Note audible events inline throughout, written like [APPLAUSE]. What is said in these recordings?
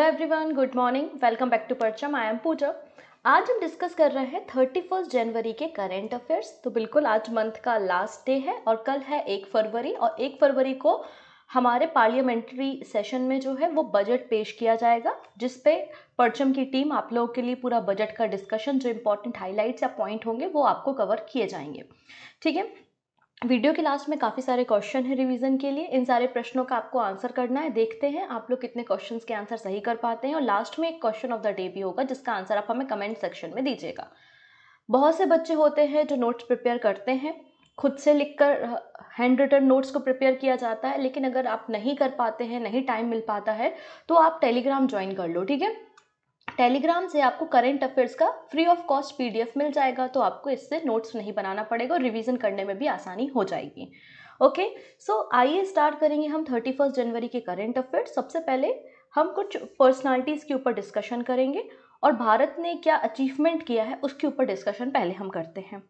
Hello everyone good morning welcome back to Parcham I M पूजा आज हम discuss कर रहे हैं थर्टी फर्स्ट जनवरी के करेंट अफेयर्स तो बिल्कुल आज मंथ का लास्ट डे है और कल है एक फरवरी और एक फरवरी को हमारे पार्लियामेंट्री सेशन में जो है वो बजट पेश किया जाएगा जिस पे परचम की टीम आप लोगों के लिए पूरा बजट का डिस्कशन जो इम्पोर्टेंट हाईलाइट्स या पॉइंट होंगे वो आपको कवर किए जाएंगे ठीक है वीडियो के लास्ट में काफ़ी सारे क्वेश्चन हैं रिवीजन के लिए इन सारे प्रश्नों का आपको आंसर करना है देखते हैं आप लोग कितने क्वेश्चंस के आंसर सही कर पाते हैं और लास्ट में एक क्वेश्चन ऑफ द डे भी होगा जिसका आंसर आप हमें कमेंट सेक्शन में दीजिएगा बहुत से बच्चे होते हैं जो नोट्स प्रिपेयर करते हैं खुद से कर हैंड रिटन नोट्स को प्रिपेयर किया जाता है लेकिन अगर आप नहीं कर पाते हैं नहीं टाइम मिल पाता है तो आप टेलीग्राम ज्वाइन कर लो ठीक है टेलीग्राम से आपको करेंट अफेयर्स का फ्री ऑफ कॉस्ट पीडीएफ मिल जाएगा तो आपको इससे नोट्स नहीं बनाना पड़ेगा और रिविज़न करने में भी आसानी हो जाएगी ओके सो आइए स्टार्ट करेंगे हम थर्टी फर्स्ट जनवरी के करेंट अफेयर्स सबसे पहले हम कुछ पर्सनालिटीज़ के ऊपर डिस्कशन करेंगे और भारत ने क्या अचीवमेंट किया है उसके ऊपर डिस्कशन पहले हम करते हैं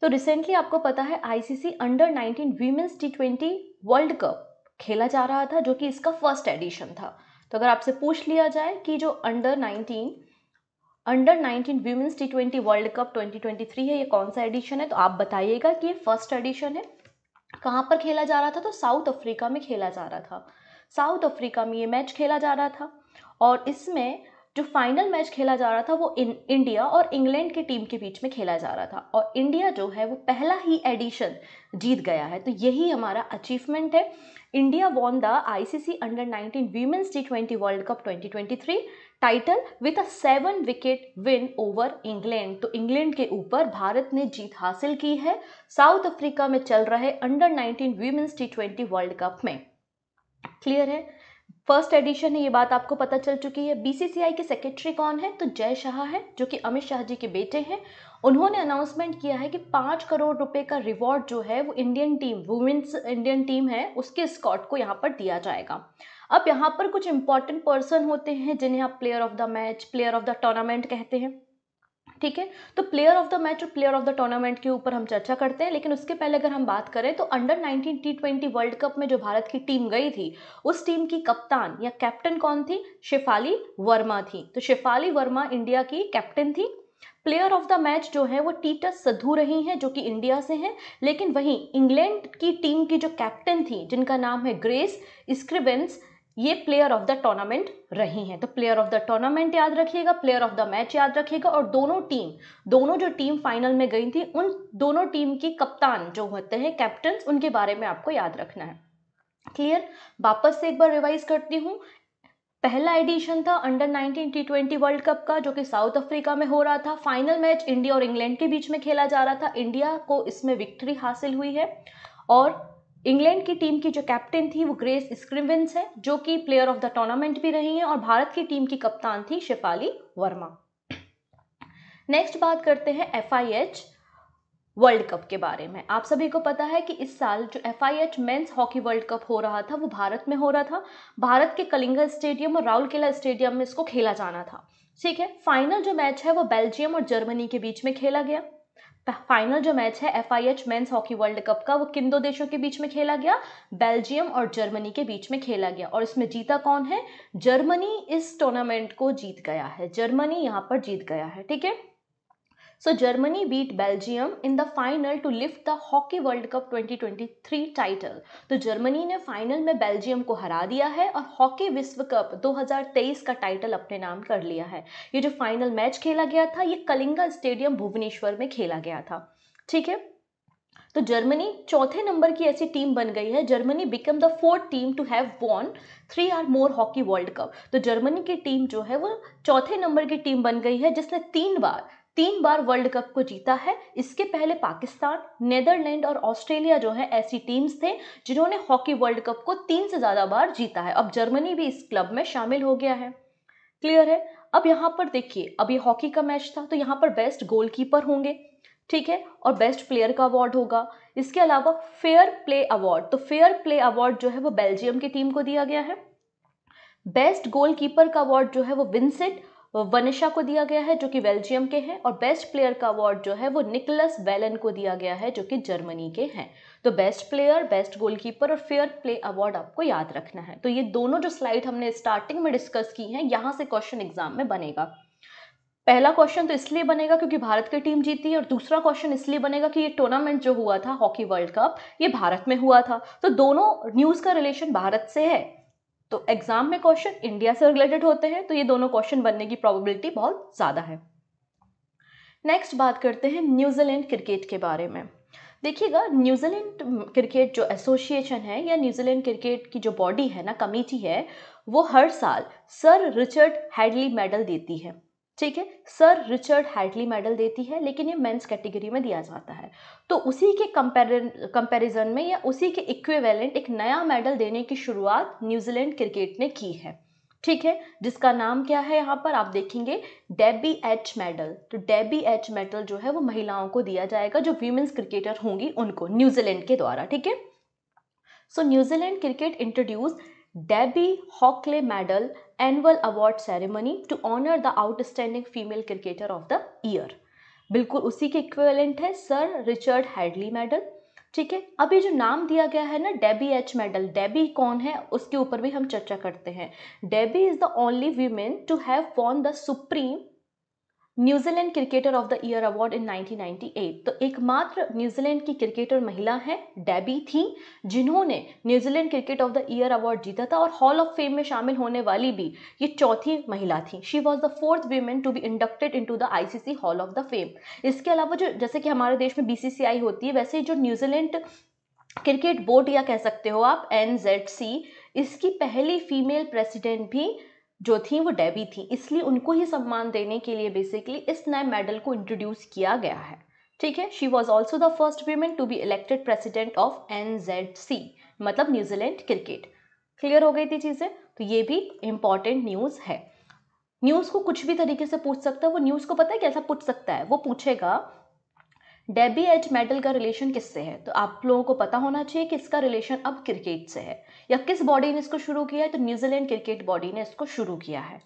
तो रिसेंटली आपको पता है ICC under 19 women's T World Cup खेला जा रहा था जो कि इसका फर्स्ट एडिशन था तो अगर आपसे पूछ लिया जाए कि जो under 19 under 19 women's T twenty World Cup 2023 है ये कौन सा एडिशन है तो आप बताइएगा कि ये फर्स्ट एडिशन है कहाँ पर खेला जा रहा था तो साउथ अफ्रीका में खेला जा रहा था साउथ अफ्रीका में ये मैच खेला जा रहा था और इसमें जो फाइनल मैच खेला जा रहा था वो इन इंडिया और इंग्लैंड की टीम के बीच में खेला जा रहा था और इंडिया जो है वो पहला ही एडिशन जीत गया है तो यही हमारा अचीवमेंट है India won the ICC Under 19 Women's T20 World Cup 2023 title with a seven wicket win over England तो इंग्लैंड के ऊपर भारत ने जीत हासिल की है साउथ अफ्रीका में चल रहे under 19 women's T twenty World Cup में क्लियर है फर्स्ट एडिशन है ये बात आपको पता चल चुकी है बीसीसीआई के सेक्रेटरी कौन है तो जय शाह है जो कि अमित शाह जी के बेटे हैं उन्होंने अनाउंसमेंट किया है कि पाँच करोड़ रुपए का रिवॉर्ड जो है वो Indian team women's Indian team है उसके स्कॉट को यहाँ पर दिया जाएगा अब यहाँ पर कुछ इंपॉर्टेंट पर्सन होते हैं जिन्हें आप player of the match player of the tournament कहते हैं ठीक है तो प्लेयर ऑफ द मैच और प्लेयर ऑफ द टूर्नामेंट के ऊपर हम चर्चा करते हैं लेकिन उसके पहले अगर हम बात करें तो under 19 T twenty World Cup में जो भारत की टीम गई थी उस टीम की कप्तान या कैप्टन कौन थी शिफाली वर्मा थी तो शिफाली वर्मा इंडिया की कैप्टन थी प्लेयर ऑफ द मैच जो है वो टीटस सधू रही हैं जो कि इंडिया से हैं लेकिन वहीं इंग्लैंड की टीम की जो कैप्टन थी जिनका नाम है ग्रेस स्क्रिबेंस ये प्लेयर ऑफ द टूर्नामेंट रही हैं तो प्लेयर ऑफ द टूर्नामेंट याद रखिएगा प्लेयर ऑफ द मैच याद रखिएगा और दोनों टीम दोनों जो टीम फाइनल में गई थी उन दोनों टीम की कप्तान जो होते हैं कैप्टन उनके बारे में आपको याद रखना है क्लियर वापस से एक बार रिवाइज करती हूँ पहला एडिशन था under 19 T twenty World Cup का जो कि साउथ अफ्रीका में हो रहा था फाइनल मैच इंडिया और इंग्लैंड के बीच में खेला जा रहा था इंडिया को इसमें विक्ट्री हासिल हुई है और इंग्लैंड की टीम की जो कैप्टन थी वो ग्रेस स्क्रिविंस है जो कि प्लेयर ऑफ द टूर्नामेंट भी रही हैं और भारत की टीम की कप्तान थी शिफाली वर्मा नेक्स्ट बात करते हैं F I H World Cup के बारे में आप सभी को पता है कि इस साल जो F I H men's hockey World Cup हो रहा था वो भारत में हो रहा था भारत के कलिंगा स्टेडियम और किला स्टेडियम में इसको खेला जाना था ठीक है फाइनल जो मैच है वो बेल्जियम और जर्मनी के बीच में खेला गया फाइनल जो मैच है F I H men's hockey World Cup का वो किन दो देशों के बीच में खेला गया बेल्जियम और जर्मनी के बीच में खेला गया और इसमें जीता कौन है जर्मनी इस टूर्नामेंट को जीत गया है जर्मनी यहाँ पर जीत गया है ठीक है So Germany beat Belgium in the final to lift the Hockey World Cup 2023 title. तो जर्मनी ने फाइनल में बेल्जियम को हरा दिया है और हॉकी विश्व कप 2023 का टाइटल अपने नाम कर लिया है ये जो फाइनल मैच खेला गया था ये कलिंगा स्टेडियम भुवनेश्वर में खेला गया था ठीक है तो जर्मनी चौथे नंबर की ऐसी टीम बन गई है Germany become the fourth team to have won three or more hockey World Cup तो जर्मनी की टीम जो है वो चौथे नंबर की टीम बन गई है जिसने तीन बार तीन बार वर्ल्ड कप को जीता है इसके पहले पाकिस्तान नेदरलैंड और ऑस्ट्रेलिया जो है ऐसी टीम्स थे जिन्होंने हॉकी वर्ल्ड कप को तीन से ज़्यादा बार जीता है अब जर्मनी भी इस क्लब में शामिल हो गया है क्लियर है अब यहाँ पर देखिए अब ये हॉकी का मैच था तो यहाँ पर बेस्ट गोलकीपर होंगे ठीक है और बेस्ट प्लेयर का अवार्ड होगा इसके अलावा फेयर प्ले अवार्ड तो फेयर प्ले अवार्ड जो है वो बेल्जियम की टीम को दिया गया है बेस्ट गोलकीपर का अवार्ड जो है वो विंसेंट वनिशा को दिया गया है जो कि बेल्जियम के हैं और बेस्ट प्लेयर का अवार्ड जो है वो निकलस वेलन को दिया गया है जो कि जर्मनी के हैं तो बेस्ट प्लेयर बेस्ट गोलकीपर और फेयर प्ले अवार्ड आपको याद रखना है तो ये दोनों जो स्लाइड हमने स्टार्टिंग में डिस्कस की हैं यहाँ से क्वेश्चन एग्जाम में बनेगा पहला क्वेश्चन तो इसलिए बनेगा क्योंकि भारत की टीम जीती है और दूसरा क्वेश्चन इसलिए बनेगा कि ये टूर्नामेंट जो हुआ था हॉकी वर्ल्ड कप ये भारत में हुआ था तो दोनों न्यूज़ का रिलेशन भारत से है तो एग्जाम में क्वेश्चन इंडिया से रिलेटेड होते हैं तो ये दोनों क्वेश्चन बनने की प्रोबेबिलिटी बहुत ज़्यादा है नेक्स्ट बात करते हैं न्यूजीलैंड क्रिकेट के बारे में देखिएगा न्यूजीलैंड क्रिकेट जो एसोसिएशन है या न्यूजीलैंड क्रिकेट की जो बॉडी है ना कमेटी है वो हर साल सर रिचर्ड हैडली मेडल देती है ठीक है सर रिचर्ड हैडली मेडल देती है लेकिन ये मेंस कैटेगरी में दिया जाता है तो उसी के कंपैरिजन में या उसी के इक्विवेलेंट एक नया मेडल देने की शुरुआत न्यूजीलैंड क्रिकेट ने की है ठीक है जिसका नाम क्या है यहाँ पर आप देखेंगे डेबी एच मेडल तो डेबी एच मेडल जो है वो महिलाओं को दिया जाएगा जो वीमेंस क्रिकेटर होंगी उनको न्यूजीलैंड के द्वारा ठीक है so New Zealand cricket introduce Debbie Hockley medal annual award ceremony to honour the outstanding female cricketer of the year बिल्कुल उसी के इक्वेलेंट है सर रिचर्ड हैडली मेडल ठीक है अभी जो नाम दिया गया है ना डेबी एच मेडल डेबी कौन है उसके ऊपर भी हम चर्चा करते हैं Debbie is the only women to have won the supreme New Zealand cricketer of the year award in 1998 तो एकमात्र न्यूजीलैंड की क्रिकेटर महिला हैं डेबी थी जिन्होंने New Zealand cricket of the year award जीता था और हॉल ऑफ फेम में शामिल होने वाली भी ये चौथी महिला थी she was the fourth women to be inducted into the ICC hall of the fame इसके अलावा जो जैसे कि हमारे देश में बी होती है वैसे जो न्यूजीलैंड क्रिकेट बोर्ड या कह सकते हो आप एन इसकी पहली फीमेल प्रेसिडेंट भी जो थी वो डेबी थी इसलिए उनको ही सम्मान देने के लिए बेसिकली इस नए मेडल को इंट्रोड्यूस किया गया है ठीक है she was also the first women to be elected president of N Z C मतलब न्यूजीलैंड क्रिकेट क्लियर हो गई थी चीज़ें तो ये भी इम्पॉर्टेंट न्यूज़ है न्यूज़ को कुछ भी तरीके से पूछ सकता है वो न्यूज़ को पता है कैसा पूछ सकता है वो पूछेगा डेबी एच मेटल का रिलेशन किससे है तो आप लोगों को पता होना चाहिए कि इसका रिलेशन अब क्रिकेट से है या किस बॉडी ने इसको शुरू किया है तो न्यूजीलैंड क्रिकेट बॉडी ने इसको शुरू किया है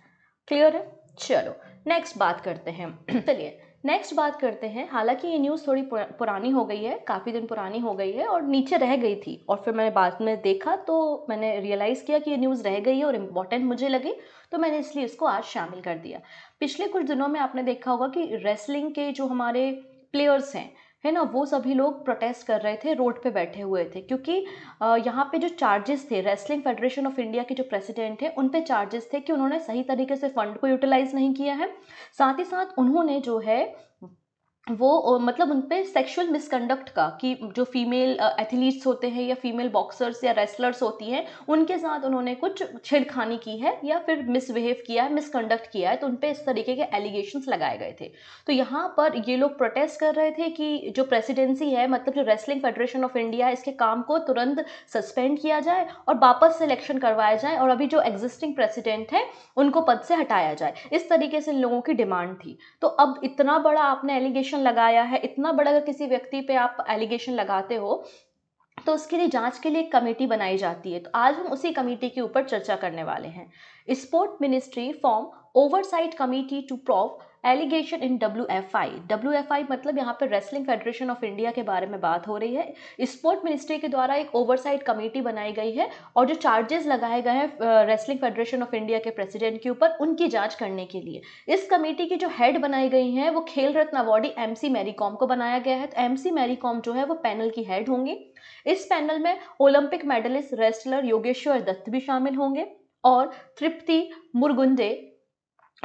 क्लियर है चलो नेक्स्ट बात करते हैं [CLEARS THROAT] चलिए नेक्स्ट बात करते हैं हालांकि ये न्यूज़ थोड़ी पुरानी हो गई है काफ़ी दिन पुरानी हो गई है और नीचे रह गई थी और फिर मैंने बाद में देखा तो मैंने रियलाइज़ किया कि ये न्यूज़ रह गई है और इम्पॉर्टेंट मुझे लगी तो मैंने इसलिए इसको आज शामिल कर दिया पिछले कुछ दिनों में आपने देखा होगा कि रेसलिंग के जो हमारे प्लेयर्स हैं है ना वो सभी लोग प्रोटेस्ट कर रहे थे रोड पे बैठे हुए थे क्योंकि यहाँ पे जो चार्जेस थे रेसलिंग फेडरेशन ऑफ इंडिया के जो प्रेसिडेंट हैं उन पे चार्जेस थे कि उन्होंने सही तरीके से फंड को यूटिलाइज नहीं किया है साथ ही साथ उन्होंने जो है वो मतलब उन पर सेक्शुअल मिसकंडक्ट का कि जो फीमेल एथलीट्स होते हैं या फीमेल बॉक्सर्स या रेसलर्स होती हैं उनके साथ उन्होंने कुछ छेड़खानी की है या फिर मिसबिहेव किया है मिसकंडक्ट किया है तो उन पर इस तरीके के एलिगेशन लगाए गए थे तो यहाँ पर ये लोग प्रोटेस्ट कर रहे थे कि जो प्रेसिडेंसी है मतलब जो रेसलिंग फेडरेशन ऑफ इंडिया है इसके काम को तुरंत सस्पेंड किया जाए और वापस सेलेक्शन करवाया जाए और अभी जो एग्जिस्टिंग प्रेसिडेंट है उनको पद से हटाया जाए इस तरीके से लोगों की डिमांड थी तो अब इतना बड़ा आपने एलिगेशन एलिगेशन लगाया है इतना बड़ा अगर किसी व्यक्ति पे आप एलिगेशन लगाते हो तो उसके लिए जांच के लिए एक कमेटी बनाई जाती है तो आज हम उसी कमेटी के ऊपर चर्चा करने वाले हैं sport ministry form oversight committee to probe allegation in W F I W F I मतलब यहाँ पर रेसलिंग फेडरेशन ऑफ इंडिया के बारे में बात हो रही है स्पोर्ट मिनिस्ट्री के द्वारा एक ओवरसाइट कमेटी बनाई गई है और जो चार्जेस लगाए गए हैं रेसलिंग फेडरेशन ऑफ इंडिया के प्रेसिडेंट के ऊपर उनकी जाँच करने के लिए इस कमेटी की जो हेड बनाई गई हैं वो Khel Ratna awardee M C Mary Kom को बनाया गया है तो एम सी मैरीकॉम जो है वो पैनल की हेड होंगी इस पैनल में Olympic medallist wrestler Yogeshwar Dutt भी शामिल होंगे और तृप्ति मुरगुंडे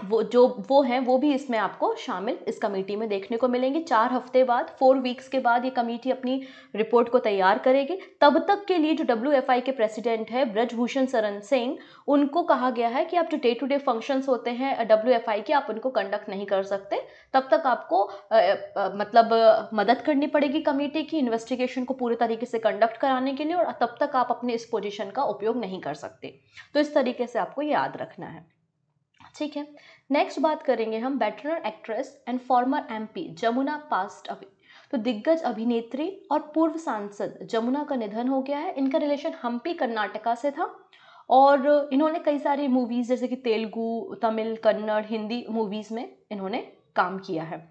वो जो वो हैं वो भी इसमें आपको शामिल इस कमेटी में देखने को मिलेंगे चार हफ्ते बाद फोर वीक्स के बाद ये कमेटी अपनी रिपोर्ट को तैयार करेगी तब तक के लिए जो डब्ल्यू एफ आई के प्रेसिडेंट है ब्रजभूषण सरन सिंह उनको कहा गया है कि आप जो डे टू डे फंक्शंस होते हैं डब्ल्यू एफ आई के आप उनको कंडक्ट नहीं कर सकते तब तक आपको आ, आ, मतलब आ, मदद करनी पड़ेगी कमेटी की इन्वेस्टिगेशन को पूरे तरीके से कंडक्ट कराने के लिए और तब तक आप अपने इस पोजिशन का उपयोग नहीं कर सकते तो इस तरीके से आपको याद रखना है ठीक है नेक्स्ट बात करेंगे हम better actress and former MP Jamuna passed away तो दिग्गज अभिनेत्री और पूर्व सांसद जमुना का निधन हो गया है इनका रिलेशन हम्पी कर्नाटका से था और इन्होंने कई सारी मूवीज़ जैसे कि तेलुगु तमिल कन्नड़ हिंदी मूवीज़ में इन्होंने काम किया है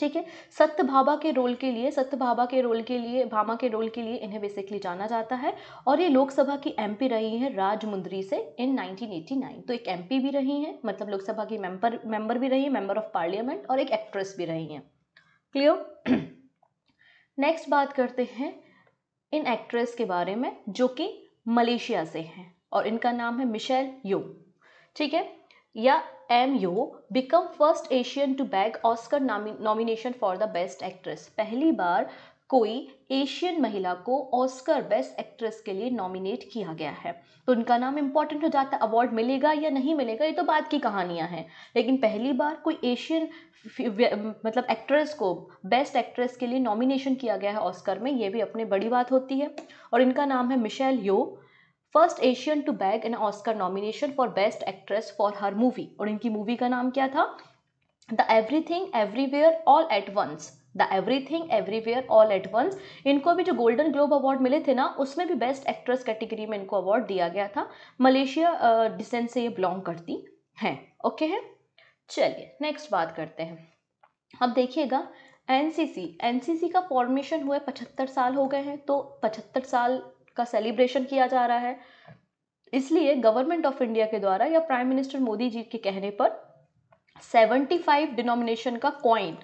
ठीक है सत्य भाभा के रोल के लिए सत्य भाभा के रोल के लिए भामा के रोल के लिए इन्हें बेसिकली जाना जाता है और ये लोकसभा की एमपी रही हैं राजमुंदरी से इन 1989 तो एक एमपी भी रही हैं मतलब लोकसभा की मेंबर मेंबर भी रही है मेंबर ऑफ पार्लियामेंट और एक एक्ट्रेस भी रही हैं क्लियर नेक्स्ट [CLEARS THROAT] बात करते हैं इन एक्ट्रेस के बारे में जो कि मलेशिया से हैं और इनका नाम है मिशेल यो ठीक है या M Yeoh become first Asian to bag Oscar nomination for the best actress पहली बार कोई एशियन महिला को ऑस्कर बेस्ट एक्ट्रेस के लिए नॉमिनेट किया गया है तो उनका नाम इम्पॉर्टेंट हो जाता है अवार्ड मिलेगा या नहीं मिलेगा ये तो बाद की कहानियाँ हैं लेकिन पहली बार कोई एशियन मतलब एक्ट्रेस को बेस्ट एक्ट्रेस के लिए नॉमिनेशन किया गया है ऑस्कर में ये भी अपने बड़ी बात होती है और इनका नाम है Michelle Yeoh first Asian to bag an Oscar nomination for best actress for her movie और इनकी मूवी का नाम क्या था the everything everywhere all at once the everything everywhere all at once इनको भी जो गोल्डन ग्लोब अवार्ड मिले थे ना उसमें भी बेस्ट एक्ट्रेस कैटेगरी में इनको अवार्ड दिया गया था मलेशिया डिसेंट से ये बिलोंग करती हैं ओके है चलिए नेक्स्ट बात करते हैं अब देखिएगा एनसीसी एनसीसी का फॉर्मेशन हुए पचहत्तर साल हो गए हैं तो पचहत्तर साल का सेलिब्रेशन किया जा रहा है इसलिए गवर्नमेंट ऑफ इंडिया के द्वारा या प्राइम मिनिस्टर मोदी जी के कहने पर 75 डिनोमिनेशन का कॉइन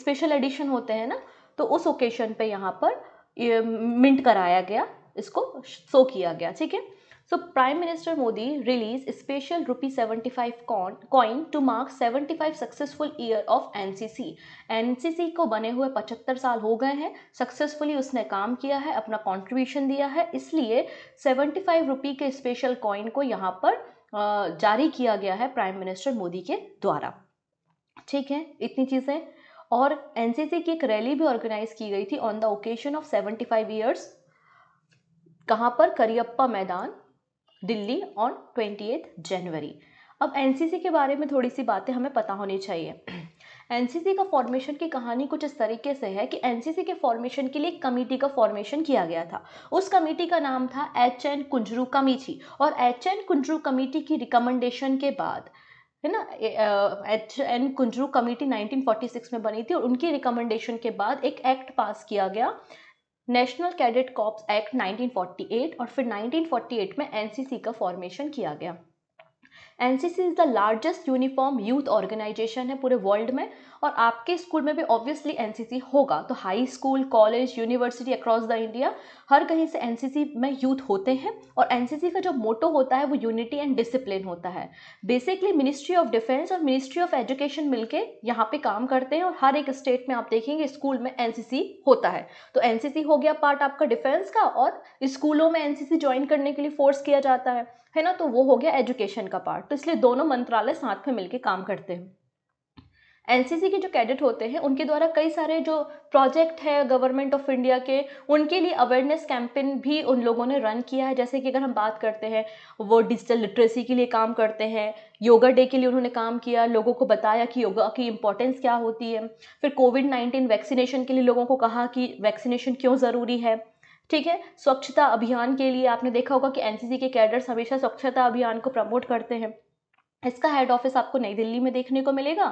स्पेशल एडिशन होते हैं ना तो उस ओकेशन पे यहाँ पर मिंट कराया गया इसको शो किया गया ठीक है so prime minister Modi seventy five कॉन coin to special seventy five successful year of N C C N C C को बने हुए पचहत्तर साल हो गए हैं सक्सेसफुली उसने काम किया है अपना कॉन्ट्रीब्यूशन दिया है इसलिए फाइव रुपी के स्पेशल कॉइन को यहाँ पर जारी किया गया है प्राइम मिनिस्टर मोदी के द्वारा ठीक है इतनी चीज़ें और एन सी सी की एक रैली भी ऑर्गेनाइज की गई थी on the occasion of seventy five years कहाँ पर करियप्पा मैदान दिल्ली ऑन ट्वेंटी जनवरी अब एन के बारे में थोड़ी सी बातें हमें पता होनी चाहिए एन [CLEARS THROAT] का फॉर्मेशन की कहानी कुछ इस तरीके से है कि एन के फॉर्मेशन के लिए कमेटी का फॉर्मेशन किया गया था उस कमेटी का नाम था एच एन कुंजरू कमेटी और एच एन कुंजरू कमेटी की रिकमेंडेशन के बाद है ना एच एन कुंजरू कमेटी 1946 में बनी थी और उनकी रिकमेंडेशन के बाद एक एक्ट पास किया गया नेशनल कैडेट कॉप्स एक्ट 1948 और फिर 1948 में एनसीसी का फॉर्मेशन किया गया NCC is the largest uniform youth organisation है पूरे वर्ल्ड में और आपके स्कूल में भी ऑब्वियसली एन होगा तो high school college university across the India हर कहीं से एन में यूथ होते हैं और एन का जो मोटो होता है वो यूनिटी एंड डिसिप्लिन होता है बेसिकली मिनिस्ट्री ऑफ डिफेंस और मिनिस्ट्री ऑफ एजुकेशन के यहाँ पे काम करते हैं और हर एक स्टेट में आप देखेंगे स्कूल में एन होता है तो एन हो गया पार्ट आपका डिफेंस का और स्कूलों में सी ज्वाइन करने के लिए फोर्स किया जाता है है ना तो वो हो गया एजुकेशन का पार्ट तो इसलिए दोनों मंत्रालय साथ में मिलकर काम करते हैं एनसीसी के जो कैडेट होते हैं उनके द्वारा कई सारे जो प्रोजेक्ट है गवर्नमेंट ऑफ इंडिया के उनके लिए अवेयरनेस कैंपेन भी उन लोगों ने रन किया है जैसे कि अगर हम बात करते हैं वो डिजिटल लिटरेसी के लिए काम करते हैं योगा डे के लिए उन्होंने काम किया लोगों को बताया कि योगा की इंपॉर्टेंस क्या होती है फिर कोविड नाइन्टीन वैक्सीनेशन के लिए लोगों को कहा कि वैक्सीनेशन क्यों ज़रूरी है ठीक है स्वच्छता अभियान के लिए आपने देखा होगा कि एनसीसी के कैडर्स हमेशा स्वच्छता अभियान को प्रमोट करते हैं इसका हेड ऑफिस आपको नई दिल्ली में देखने को मिलेगा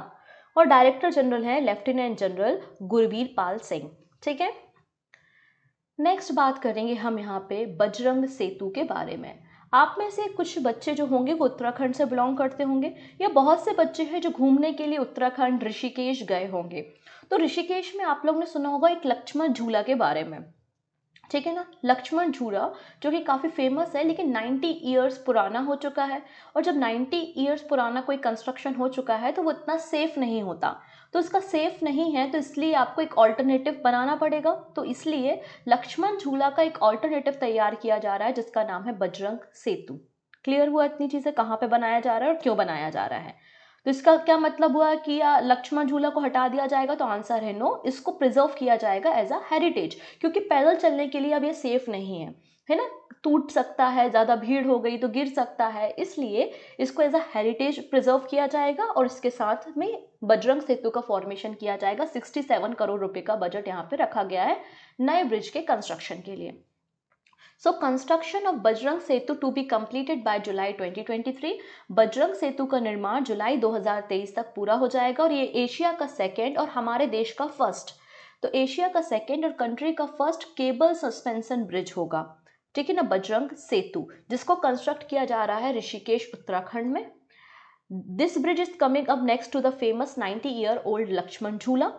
और डायरेक्टर जनरल हैं लेफ्टिनेंट जनरल गुरबीर पाल सिंह ठीक है नेक्स्ट बात करेंगे हम यहाँ पे बजरंग सेतु के बारे में आप में से कुछ बच्चे जो होंगे वो उत्तराखंड से बिलोंग करते होंगे या बहुत से बच्चे हैं जो घूमने के लिए उत्तराखंड ऋषिकेश गए होंगे तो ऋषिकेश में आप लोग ने सुना होगा एक लक्ष्मण झूला के बारे में ठीक है ना लक्ष्मण झूरा जो कि काफ़ी फेमस है लेकिन 90 ईयर्स पुराना हो चुका है और जब 90 ईयर्स पुराना कोई कंस्ट्रक्शन हो चुका है तो वो इतना सेफ़ नहीं होता तो इसका सेफ़ नहीं है तो इसलिए आपको एक ऑल्टरनेटिव बनाना पड़ेगा तो इसलिए लक्ष्मण झूला का एक ऑल्टरनेटिव तैयार किया जा रहा है जिसका नाम है बजरंग सेतु क्लियर हुआ इतनी चीज़ें कहाँ पर बनाया जा रहा है और क्यों बनाया जा रहा है तो इसका क्या मतलब हुआ कि लक्ष्मण झूला को हटा दिया जाएगा तो आंसर है नो इसको प्रिजर्व किया जाएगा एज अ हेरिटेज क्योंकि पैदल चलने के लिए अब ये सेफ नहीं है है ना टूट सकता है ज़्यादा भीड़ हो गई तो गिर सकता है इसलिए इसको एज अ हेरिटेज प्रिजर्व किया जाएगा और इसके साथ में बजरंग सेतु का फॉर्मेशन किया जाएगा 67 करोड़ रुपए का बजट यहाँ पे रखा गया है नए ब्रिज के कंस्ट्रक्शन के लिए So construction of Bajrang Setu to be completed by July 2023. Bajrang सेतु का निर्माण जुलाई 2023 तक पूरा हो जाएगा और ये एशिया का सेकेंड और हमारे देश का फर्स्ट तो एशिया का सेकेंड और कंट्री का फर्स्ट केबल सस्पेंशन ब्रिज होगा ठीक है ना बजरंग सेतु जिसको कंस्ट्रक्ट किया जा रहा है ऋषिकेश उत्तराखंड में this bridge is coming up next to the famous 90 year old Lakshman Jhula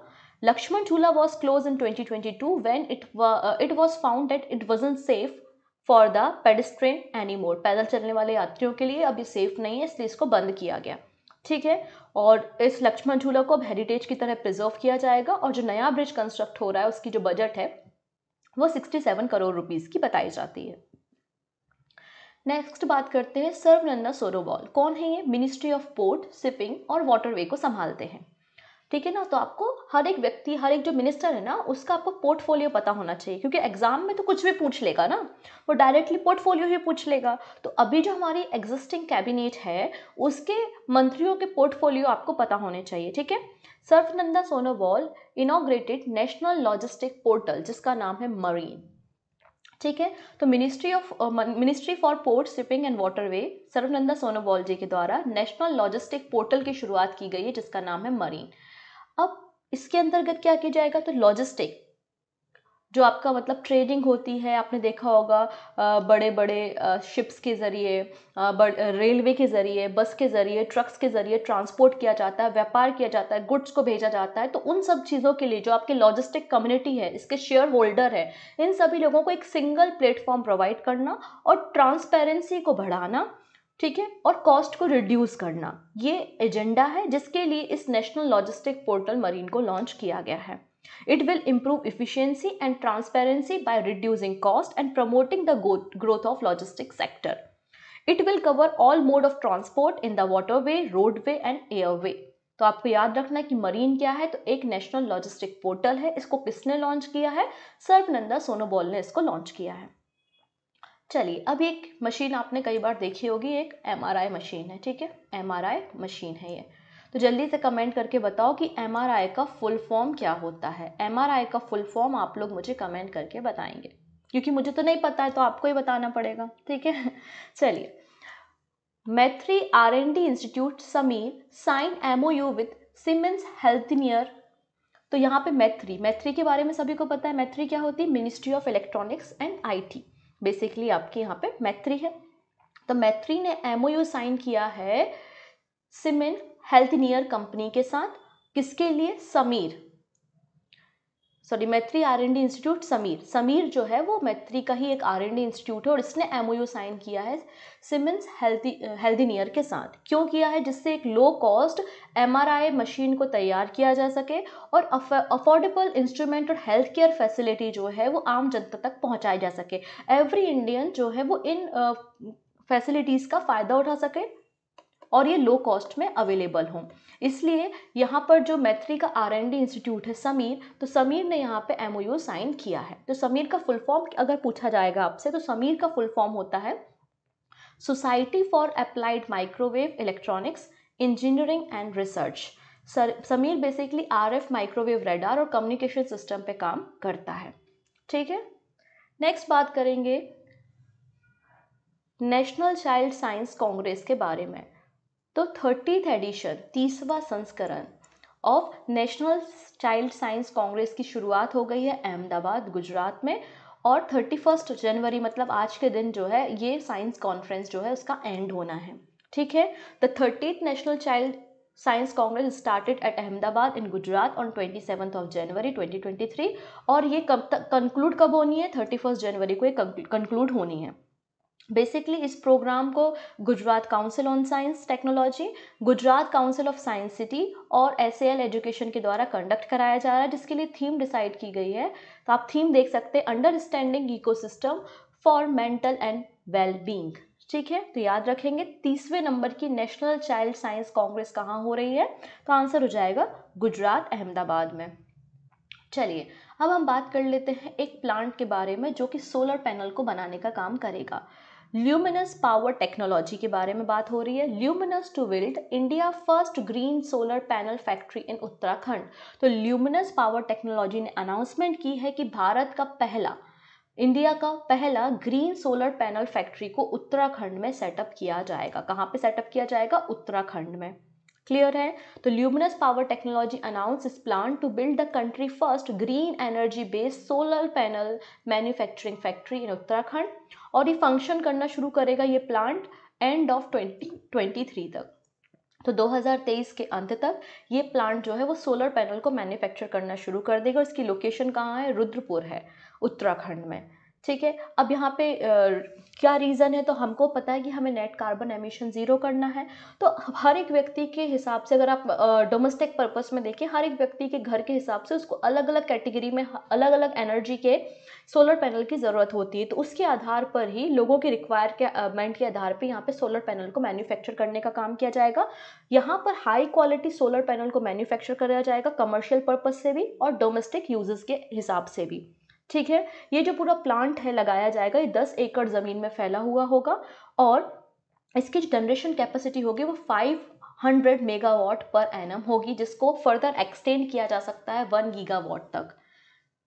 Lakshman Jhula was close in 2022 when it uh, it was found that it wasn't safe for the pedestrian एनी मोड पैदल चलने वाले यात्रियों के लिए अभी सेफ नहीं है इसलिए इसको बंद किया गया ठीक है और इस लक्ष्मण झूला को अब हेरिटेज की तरह प्रिजर्व किया जाएगा और जो नया ब्रिज कंस्ट्रक्ट हो रहा है उसकी जो बजट है वो 67 करोड़ रुपीस की बताई जाती है नेक्स्ट बात करते हैं सर्वनंदा सोरोबॉल कौन है ये मिनिस्ट्री ऑफ पोर्ट शिपिंग और वाटरवे को संभालते हैं ठीक है ना तो आपको हर एक व्यक्ति हर एक जो मिनिस्टर है ना उसका आपको पोर्टफोलियो पता होना चाहिए क्योंकि एग्जाम में तो कुछ भी पूछ लेगा ना वो डायरेक्टली पोर्टफोलियो ही पूछ लेगा तो अभी जो हमारी एग्जिस्टिंग कैबिनेट है उसके मंत्रियों के पोर्टफोलियो आपको पता होने चाहिए ठीक है Sarbananda Sonowal inaugurated national logistic portal जिसका नाम है मरीन ठीक है तो ministry of ministry for port shipping and waterway Sarbananda Sonowal ji के द्वारा नेशनल लॉजिस्टिक पोर्टल की शुरुआत की गई है जिसका नाम है मरीन अब इसके अंतर्गत क्या किया जाएगा तो लॉजिस्टिक जो आपका मतलब ट्रेडिंग होती है आपने देखा होगा बड़े बड़े शिप्स के ज़रिए रेलवे के ज़रिए बस के ज़रिए ट्रक्स के ज़रिए ट्रांसपोर्ट किया जाता है व्यापार किया जाता है गुड्स को भेजा जाता है तो उन सब चीज़ों के लिए जो आपके लॉजिस्टिक कम्युनिटी है इसके शेयर होल्डर है इन सभी लोगों को एक सिंगल प्लेटफॉर्म प्रोवाइड करना और ट्रांसपेरेंसी को बढ़ाना ठीक है और कॉस्ट को रिड्यूस करना ये एजेंडा है जिसके लिए इस नेशनल लॉजिस्टिक पोर्टल मरीन को लॉन्च किया गया है it will improve efficiency and transparency by reducing cost and promoting the growth of logistic sector it will cover all mode of transport in the waterway roadway and airway तो आपको याद रखना कि marine क्या है तो एक national logistic portal है इसको किसने लॉन्च किया है सर्वनंदा सोनोबॉल ने इसको लॉन्च किया है चलिए अब एक मशीन आपने कई बार देखी होगी एक एम मशीन है ठीक है एम मशीन है ये तो जल्दी से कमेंट करके बताओ कि एम का फुल फॉर्म क्या होता है एम का फुल फॉर्म आप लोग मुझे कमेंट करके बताएंगे क्योंकि मुझे तो नहीं पता है तो आपको ही बताना पड़ेगा ठीक है [LAUGHS] चलिए MeitY R and D institute SAMEER sign M O U with Siemens Healthineers तो यहाँ पे मैथ्री मैथ्री के बारे में सभी को पता है मैथ्री क्या होती है ministry of electronics and IT basically आपके यहाँ पे मैत्री है तो मैत्री ने एमओयू साइन किया है सिमेंट हेल्थ नियर कंपनी के साथ किसके लिए SAMEER sorry MeitY R and D institute SAMEER SAMEER जो है वो मैत्री का ही एक आर एन डी इंस्टीट्यूट है और इसने एम ओ यू साइन किया है सिमेंस हेल्थी नियर के साथ क्यों किया है जिससे एक low cost M R I machine को तैयार किया जा सके और अफोर्डेबल इंस्ट्रूमेंट और हेल्थ केयर फैसिलिटी जो है वो आम जनता तक पहुँचाई जा सके एवरी इंडियन जो है वो इन फैसिलिटीज़ का फ़ायदा उठा सके और ये लो कॉस्ट में अवेलेबल हों इसलिए यहाँ पर जो मैथ्री का आर एंड डी इंस्टीट्यूट है समीर तो समीर ने यहाँ पे एम साइन किया है तो समीर का फुल फॉर्म अगर पूछा जाएगा आपसे तो समीर का फुल फॉर्म होता है society for applied microwave electronics engineering and research sir SAMEER basically एफ माइक्रोवेव रेडार और कम्युनिकेशन सिस्टम पे काम करता है ठीक है नेक्स्ट बात करेंगे नेशनल चाइल्ड साइंस कांग्रेस के बारे में तो थर्टीथ एडिशन तीसवा संस्करण of national child science congress की शुरुआत हो गई है अहमदाबाद गुजरात में और थर्टी फर्स्ट जनवरी मतलब आज के दिन जो है ये साइंस कॉन्फ्रेंस जो है उसका एंड होना है ठीक है the thirtieth national child science congress started at Ahmedabad in Gujarat on twenty seventh of January twenty twenty three और ये कब तक कंक्लूड कब होनी है थर्टी फर्स्ट जनवरी को ये कंक्लूड होनी है बेसिकली इस प्रोग्राम को Gujarat council on science technology Gujarat council of science city और एस एजुकेशन के द्वारा कंडक्ट कराया जा रहा है जिसके लिए थीम डिसाइड की गई है तो आप थीम देख सकते हैं understanding eco for mental and well being ठीक है तो याद रखेंगे तीसवें नंबर की नेशनल चाइल्ड साइंस कांग्रेस कहाँ हो रही है तो आंसर हो जाएगा गुजरात अहमदाबाद में चलिए अब हम बात कर लेते हैं एक प्लांट के बारे में जो कि सोलर पैनल को बनाने का काम करेगा ल्यूमिनस पावर टेक्नोलॉजी के बारे में बात हो रही है Luminous to build India first green solar panel factory in Uttarakhand तो ल्यूमिनस पावर टेक्नोलॉजी ने अनाउंसमेंट की है कि भारत का पहला इंडिया का पहला ग्रीन सोलर पैनल फैक्ट्री को उत्तराखंड में सेटअप किया जाएगा कहाँ पे सेटअप किया जाएगा उत्तराखंड में क्लियर है तो Luminous power technology announce is plan to build the country first green energy based solar panel manufacturing factory in Uttarakhand और ये फंक्शन करना शुरू करेगा ये plant end of twenty twenty three तक तो 2023 के अंत तक ये प्लांट जो है वो सोलर पैनल को मैन्युफैक्चर करना शुरू कर देगा इसकी लोकेशन कहाँ है रुद्रपुर है उत्तराखंड में ठीक है अब यहाँ पे आ, क्या रीज़न है तो हमको पता है कि हमें नेट कार्बन एमिशन ज़ीरो करना है तो हर एक व्यक्ति के हिसाब से अगर आप डोमेस्टिक पर्पस में देखें हर एक व्यक्ति के घर के हिसाब से उसको अलग अलग कैटेगरी में अलग अलग एनर्जी के सोलर पैनल की ज़रूरत होती है तो उसके आधार पर ही लोगों के रिक्वायरमेंट के आधार पर यहाँ पर सोलर पैनल को मैन्युफैक्चर करने का काम किया जाएगा यहाँ पर हाई क्वालिटी सोलर पैनल को मैन्युफैक्चर कराया जाएगा कमर्शियल पर्पज़ से भी और डोमेस्टिक यूजेस के हिसाब से भी ठीक है ये जो पूरा प्लांट है लगाया जाएगा ये दस एकड़ ज़मीन में फैला हुआ होगा और इसकी जो जनरेशन कैपेसिटी होगी वो five hundred megawatt per annum होगी जिसको फर्दर एक्सटेंड किया जा सकता है वन गीगावाट तक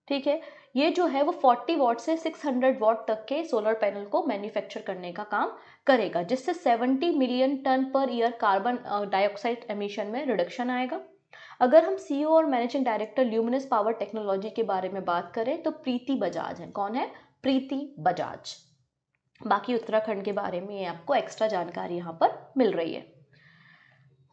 ठीक है ये जो है वो फोर्टी वॉट से सिक्स हंड्रेड वॉट तक के सोलर पैनल को मैन्युफैक्चर करने का काम करेगा जिससे seventy million ton per year carbon dioxide emission में रिडक्शन आएगा अगर हम सी e और managing director Luminous power technology के बारे में बात करें तो प्रीति बजाज हैं कौन है प्रीति बजाज बाकी उत्तराखंड के बारे में आपको एक्स्ट्रा जानकारी यहाँ पर मिल रही है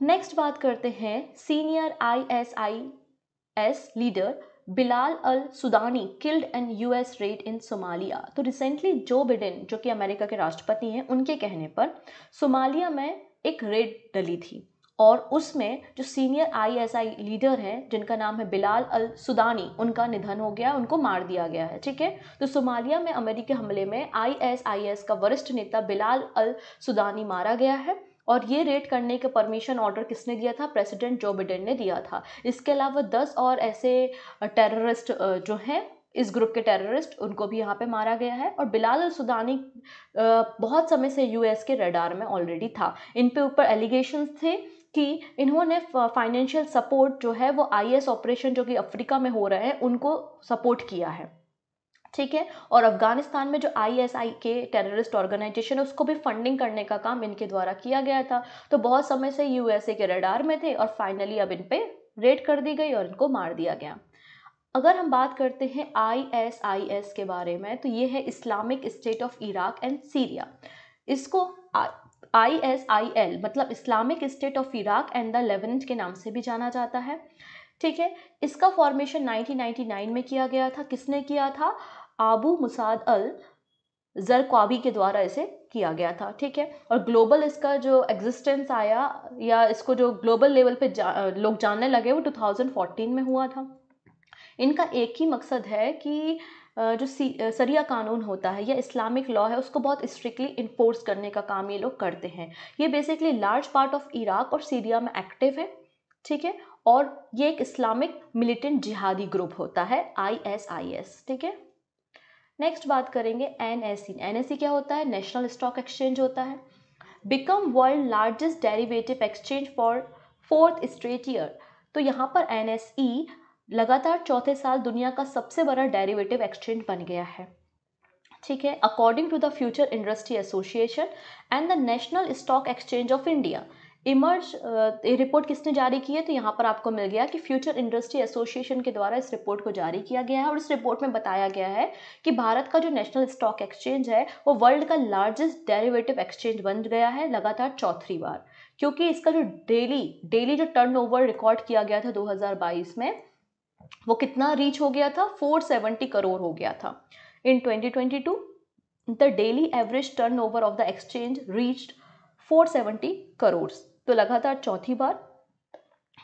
नेक्स्ट बात करते हैं senior ISIS leader Bilal al Sudani killed in US raid in Somalia तो रिसेंटली जो बिडेन जो कि अमेरिका के राष्ट्रपति हैं उनके कहने पर सोमालिया में एक रेड डली थी और उसमें जो सीनियर आईएसआई लीडर हैं जिनका नाम है बिलाल अल सुदानी उनका निधन हो गया उनको मार दिया गया है ठीक है तो सोमालिया में अमेरिकी हमले में आईएसआईएस का वरिष्ठ नेता बिलाल अल सुदानी मारा गया है और ये रेड करने का परमिशन ऑर्डर किसने दिया था प्रेसिडेंट जो बिडेन ने दिया था इसके अलावा दस और ऐसे टेररिस्ट जो हैं इस ग्रुप के टेररिस्ट उनको भी यहाँ पे मारा गया है और बिलाल अल सुदानी बहुत समय से यूएस के रडार में ऑलरेडी था इन पे ऊपर एलिगेशंस थे कि इन्होंने फाइनेंशियल सपोर्ट जो है वो आई ऑपरेशन जो कि अफ्रीका में हो रहा है उनको सपोर्ट किया है ठीक है और अफगानिस्तान में जो आईएसआई के टेररिस्ट ऑर्गेनाइजेशन है उसको भी फंडिंग करने का काम इनके द्वारा किया गया था तो बहुत समय से यूएसए के रडार में थे और फाइनली अब इन पे रेड कर दी गई और इनको मार दिया गया अगर हम बात करते हैं आईएसआईएस के बारे में तो ये है Islamic State of Iraq and Syria इसको आई एस आई एल मतलब Islamic State of Iraq and the Levant के नाम से भी जाना जाता है ठीक है इसका फॉर्मेशन 1999 में किया गया था किसने किया था आबू मुसाद अल जरकवाबी के द्वारा इसे किया गया था ठीक है और ग्लोबल इसका जो एग्जिस्टेंस आया या इसको जो ग्लोबल लेवल पे जा, लोग जानने लगे वो 2014 में हुआ था इनका एक ही मकसद है कि जो सरिया कानून होता है या इस्लामिक लॉ है उसको बहुत स्ट्रिक्टली इन्फोर्स करने का काम ये लोग करते हैं ये basically large part of Iraq और सीरिया में एक्टिव है ठीक है और ये एक इस्लामिक मिलिटेंट जिहादी ग्रुप होता है आईएसआईएस ठीक है नेक्स्ट बात करेंगे एनएससी एनएससी e. e क्या होता है नेशनल स्टॉक एक्सचेंज होता है become world largest derivative exchange for fourth straight year तो यहाँ पर एन लगातार चौथे साल दुनिया का सबसे बड़ा डेरिवेटिव एक्सचेंज बन गया है ठीक है according to the future industry association and the national stock exchange of India emerge report किसने जारी की है तो यहाँ पर आपको मिल गया कि फ्यूचर इंडस्ट्री एसोसिएशन के द्वारा इस रिपोर्ट को जारी किया गया है और इस रिपोर्ट में बताया गया है कि भारत का जो नेशनल स्टॉक एक्सचेंज है वो वर्ल्ड का लार्जेस्ट डेरिवेटिव एक्सचेंज बन गया है लगातार चौथी बार क्योंकि इसका जो डेली डेली जो टर्नओवर रिकॉर्ड किया गया था 2022 में वो कितना रीच हो गया था 470 करोड़ हो गया था in 2022 the daily average turnover of the exchange reached 470 crore तो लगातार चौथी बार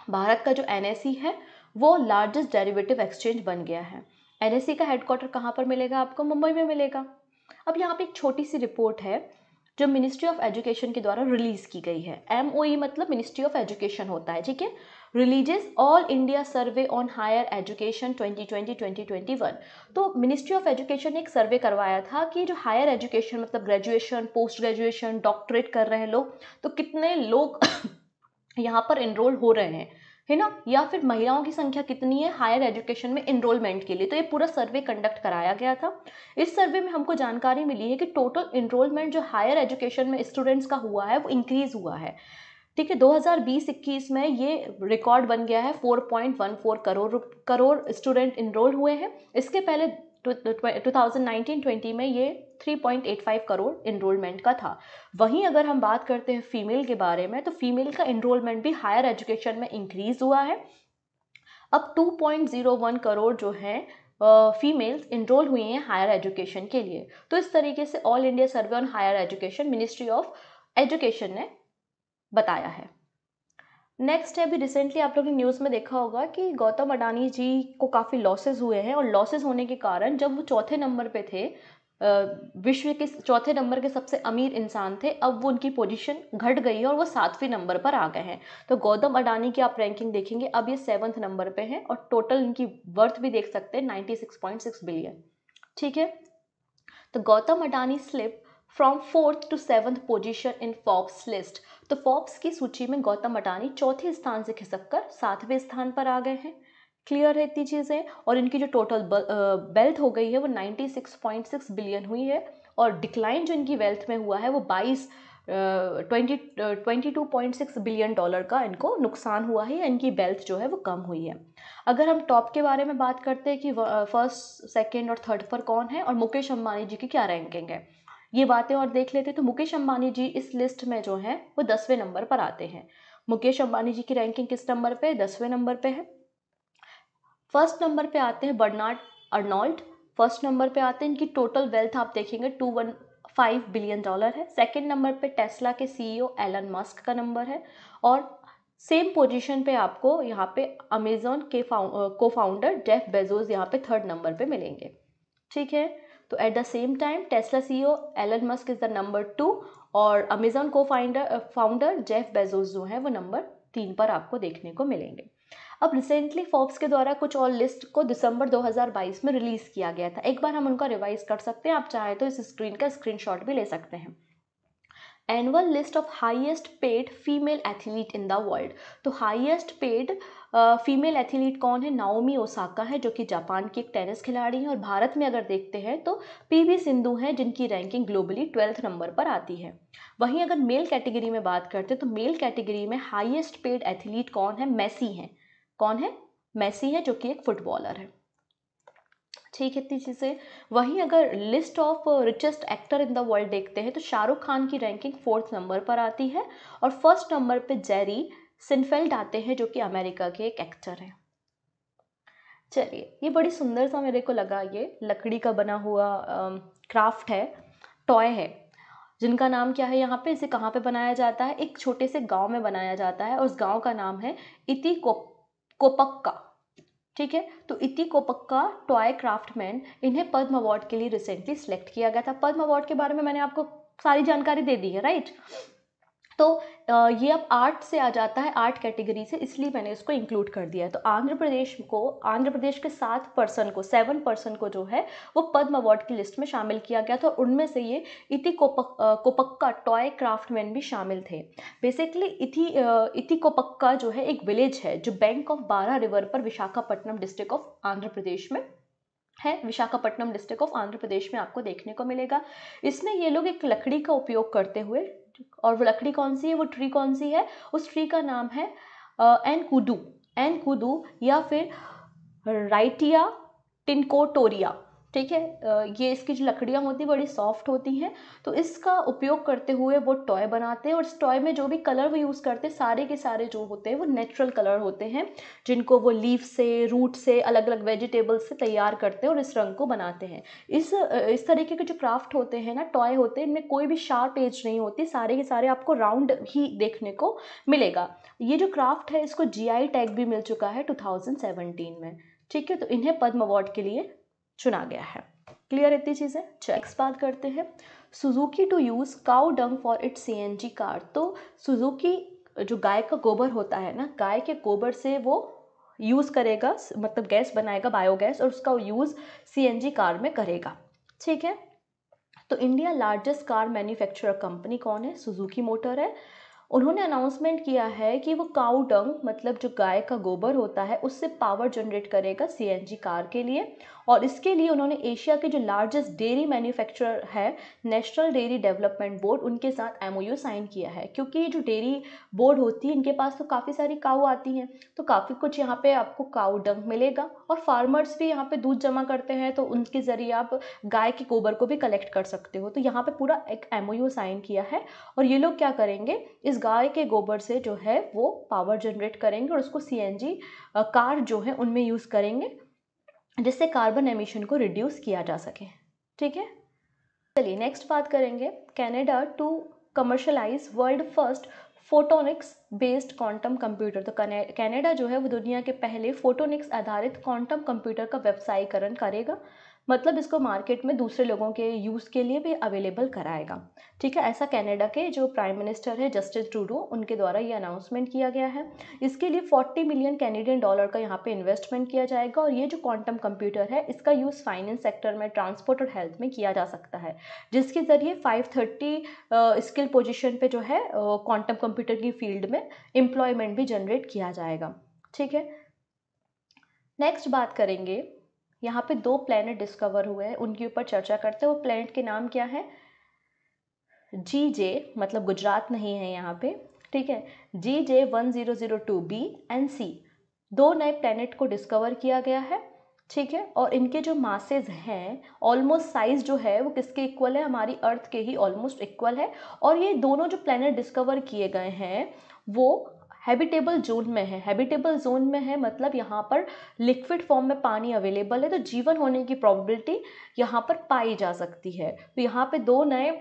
भारत का जो एन है वो लार्जेस्ट डेरिवेटिव एक्सचेंज बन गया है एन का हेडक्वार्टर कहाँ पर मिलेगा आपको मुंबई में मिलेगा अब यहाँ पे एक छोटी सी रिपोर्ट है जो मिनिस्ट्री ऑफ एजुकेशन के द्वारा रिलीज़ की गई है एम e मतलब मिनिस्ट्री ऑफ एजुकेशन होता है ठीक है religious all India survey on higher education 2020-2021 तो मिनिस्ट्री ऑफ एजुकेशन ने एक सर्वे करवाया था कि जो हायर एजुकेशन मतलब ग्रेजुएशन पोस्ट ग्रेजुएशन डॉक्टरेट कर रहे हैं लोग तो कितने लोग [COUGHS] यहाँ पर इनरोल हो रहे हैं है ना या फिर महिलाओं की संख्या कितनी है हायर एजुकेशन में इनरोलमेंट के लिए तो ये पूरा सर्वे कंडक्ट कराया गया था इस सर्वे में हमको जानकारी मिली है कि टोटल इनरोलमेंट जो हायर एजुकेशन में स्टूडेंट्स का हुआ है वो इंक्रीज़ हुआ है ठीक है 2020-21 में ये रिकॉर्ड बन गया है 4.14 करोड़ करोड़ स्टूडेंट इनरोल हुए हैं इसके पहले 2019-20 में ये 3.85 करोड़ इनरोलमेंट का था वहीं अगर हम बात करते हैं फीमेल के बारे में तो फीमेल का इनरोलमेंट भी हायर एजुकेशन में इंक्रीज हुआ है अब 2.01 करोड़ जो हैं फीमेल्स इनरोल हुई हैं हायर एजुकेशन के लिए तो इस तरीके से all India survey on higher education ministry of education ने बताया है नेक्स्ट है अभी रिसेंटली आप लोग ने न्यूज़ में देखा होगा कि गौतम अडानी जी को काफ़ी लॉसेस हुए हैं और लॉसेस होने के कारण जब वो चौथे नंबर पे थे विश्व के चौथे नंबर के सबसे अमीर इंसान थे अब वो उनकी पोजीशन घट गई है और वो सातवें नंबर पर आ गए हैं तो गौतम अडानी की आप रैंकिंग देखेंगे अब ये सेवन्थ नंबर पे हैं और टोटल इनकी वर्थ भी देख सकते हैं नाइन्टी बिलियन ठीक है तो Gautam Adani slip from fourth to seventh position in fox list तो फोर्ब्स की सूची में गौतम अडानी चौथे स्थान से खिसक कर सातवें स्थान पर आ गए हैं क्लियर है इतनी चीज़ें और इनकी जो टोटल वेल्थ हो गई है वो 96.6 बिलियन हुई है और डिक्लाइन जो इनकी वेल्थ में हुआ है वो 22 twenty twenty two point six billion dollar का इनको नुकसान हुआ है या इनकी वेल्थ जो है वो कम हुई है अगर हम टॉप के बारे में बात करते हैं कि फर्स्ट सेकेंड और थर्ड पर कौन है और मुकेश अम्बानी जी की क्या रैंकिंग है ये बातें और देख लेते तो मुकेश अंबानी जी इस लिस्ट में जो है वो दसवें नंबर पर आते हैं मुकेश अंबानी जी की रैंकिंग किस नंबर पे दसवें नंबर पे है फर्स्ट नंबर पे आते हैं बर्नार्ड अर्नोल्ड फर्स्ट नंबर पे आते हैं इनकी टोटल वेल्थ आप देखेंगे two one five billion dollar है सेकेंड नंबर पे टेस्ला के सीईओ एलन मस्क का नंबर है और सेम पोजीशन पे आपको यहाँ पे अमेजोन के फाउ को फाउंडर जेफ बेजोज यहाँ पे थर्ड नंबर पे मिलेंगे ठीक है तो at the same time Tesla CEO Elon Musk is the number two और Amazon co finder founder Jeff Bezos जो है वो नंबर तीन पर आपको देखने को मिलेंगे अब रिसेंटली फोर्ब्स के द्वारा कुछ और लिस्ट को दिसंबर 2022 में रिलीज़ किया गया था एक बार हम उनका रिवाइज कर सकते हैं आप चाहें तो इस स्क्रीन का स्क्रीन भी ले सकते हैं annual list of highest paid female athlete in the world तो हाइएस्ट पेड फीमेल एथलीट कौन है नाओमी ओसाका है जो कि जापान की एक टेनिस खिलाड़ी हैं और भारत में अगर देखते हैं तो पीवी सिंधु हैं जिनकी रैंकिंग ग्लोबली ट्वेल्थ नंबर पर आती है वहीं अगर मेल कैटेगरी में बात करते हैं तो मेल कैटेगरी में हाईएस्ट पेड एथलीट कौन है मैसी हैं कौन है मैसी है जो कि एक फुटबॉलर है ठीक है तीसरी से वहीं अगर list of richest actor in the world देखते हैं तो शाहरुख खान की रैंकिंग फोर्थ नंबर पर आती है और फर्स्ट नंबर पे जेरी सिनफेल्ट आते हैं जो कि अमेरिका के एक एक्टर हैं चलिए ये बड़ी सुंदर सा मेरे को लगा ये लकड़ी का बना हुआ क्राफ्ट है टॉय है जिनका नाम क्या है यहाँ पे इसे कहाँ पे बनाया जाता है एक छोटे से गांव में बनाया जाता है और उस गांव का नाम है इति को, कोपक्का ठीक है तो इति कोपक्का टॉय क्राफ्टमैन इन्हें पद्म अवार्ड के लिए रिसेंटली सिलेक्ट किया गया था पद्म अवार्ड के बारे में मैंने आपको सारी जानकारी दे दी है राइट तो ये अब आर्ट से आ जाता है आर्ट कैटेगरी से इसलिए मैंने इसको इंक्लूड कर दिया है तो आंध्र प्रदेश को आंध्र प्रदेश के सात पर्सन को सेवन पर्सन को जो है वो पद्म अवार्ड की लिस्ट में शामिल किया गया था और उनमें से ये इति कोपक कोपक्का टॉय क्राफ्टमैन भी शामिल थे बेसिकली इति इति कोपक्का जो है एक विलेज है जो बैंक ऑफ बारा रिवर पर विशाखापट्टनम डिस्ट्रिक्ट ऑफ आंध्र प्रदेश में है विशाखापट्टनम डिस्ट्रिक्ट ऑफ आंध्र प्रदेश में आपको देखने को मिलेगा इसमें ये लोग एक लकड़ी का उपयोग करते हुए और वो लकड़ी कौन सी है वो ट्री कौन सी है उस ट्री का नाम है एन कुडू एन कुदू या फिर राइटिया टिनकोटोरिया ठीक है ये इसकी जो लकड़ियाँ होती हैं बड़ी सॉफ्ट होती हैं तो इसका उपयोग करते हुए वो टॉय बनाते हैं और इस टॉय में जो भी कलर वो यूज़ करते हैं सारे के सारे जो होते हैं वो नेचुरल कलर होते हैं जिनको वो लीव से रूट से अलग अलग वेजिटेबल्स से तैयार करते हैं और इस रंग को बनाते हैं इस इस तरीके के जो क्राफ्ट होते हैं ना टॉय होते हैं इनमें कोई भी शार्प एज नहीं होती सारे के सारे आपको राउंड ही देखने को मिलेगा ये जो क्राफ्ट है इसको जी टैग भी मिल चुका है टू में ठीक है तो इन्हें पद्म अवार्ड के लिए चुना गया है क्लियर इतनी चीज़ें चेक्स बात करते हैं Suzuki to use cow dung for its C car तो सुजुकी जो गाय का गोबर होता है ना गाय के गोबर से वो यूज़ करेगा मतलब गैस बनाएगा बायोगैस और उसका यूज़ सीएनजी कार में करेगा ठीक है तो India largest car manufacturer company कौन है सुजुकी मोटर है उन्होंने अनाउंसमेंट किया है कि वो काउ डंग मतलब जो गाय का गोबर होता है उससे पावर जनरेट करेगा सीएनजी कार के लिए और इसके लिए उन्होंने एशिया के जो लार्जेस्ट डेयरी मैन्युफैक्चरर है नेशनल डेयरी डेवलपमेंट बोर्ड उनके साथ एमओयू साइन किया है क्योंकि ये जो डेयरी बोर्ड होती है इनके पास तो काफ़ी सारी काऊ आती हैं तो काफ़ी कुछ यहाँ पे आपको काऊ डंक मिलेगा और फार्मर्स भी यहाँ पे दूध जमा करते हैं तो उनके ज़रिए आप गाय के गोबर को भी कलेक्ट कर सकते हो तो यहाँ पर पूरा एक एम साइन किया है और ये लोग क्या करेंगे इस गाय के गोबर से जो है वो पावर जनरेट करेंगे और उसको सी कार जो है उनमें यूज़ करेंगे जिससे कार्बन एमिशन को रिड्यूस किया जा सके ठीक है चलिए नेक्स्ट बात करेंगे Canada to commercialise world first photonics based quantum computer तो कनेडा जो है वो दुनिया के पहले फोटोनिक्स आधारित क्वांटम कंप्यूटर का व्यवसायीकरण करेगा मतलब इसको मार्केट में दूसरे लोगों के यूज़ के लिए भी अवेलेबल कराएगा ठीक है ऐसा कनाडा के जो प्राइम मिनिस्टर है जस्टिस ट्रूडो उनके द्वारा ये अनाउंसमेंट किया गया है इसके लिए 40 मिलियन कैनेडियन डॉलर का यहाँ पे इन्वेस्टमेंट किया जाएगा और ये जो क्वांटम कंप्यूटर है इसका यूज़ फाइनेंस सेक्टर में ट्रांसपोर्ट और हेल्थ में किया जा सकता है जिसके ज़रिए फाइव स्किल पोजिशन पर जो है क्वांटम कंप्यूटर की फील्ड में एम्प्लॉयमेंट भी जनरेट किया जाएगा ठीक है नेक्स्ट बात करेंगे यहाँ पे दो प्लैनेट डिस्कवर हुए हैं उनके ऊपर चर्चा करते हैं वो प्लैनेट के नाम क्या है जी जे मतलब गुजरात नहीं है यहाँ पे ठीक है G J one zero zero two B and C दो नए प्लैनेट को डिस्कवर किया गया है ठीक है और इनके जो मासेज हैं ऑलमोस्ट साइज़ जो है वो किसके इक्वल है हमारी अर्थ के ही ऑलमोस्ट इक्वल है और ये दोनों जो प्लैनेट डिस्कवर किए गए हैं वो हैबिटेबल जोन में है हैबिटेबल जोन में है मतलब यहाँ पर लिक्विड फॉर्म में पानी अवेलेबल है तो जीवन होने की प्रॉबिलिटी यहाँ पर पाई जा सकती है तो यहाँ पे दो नए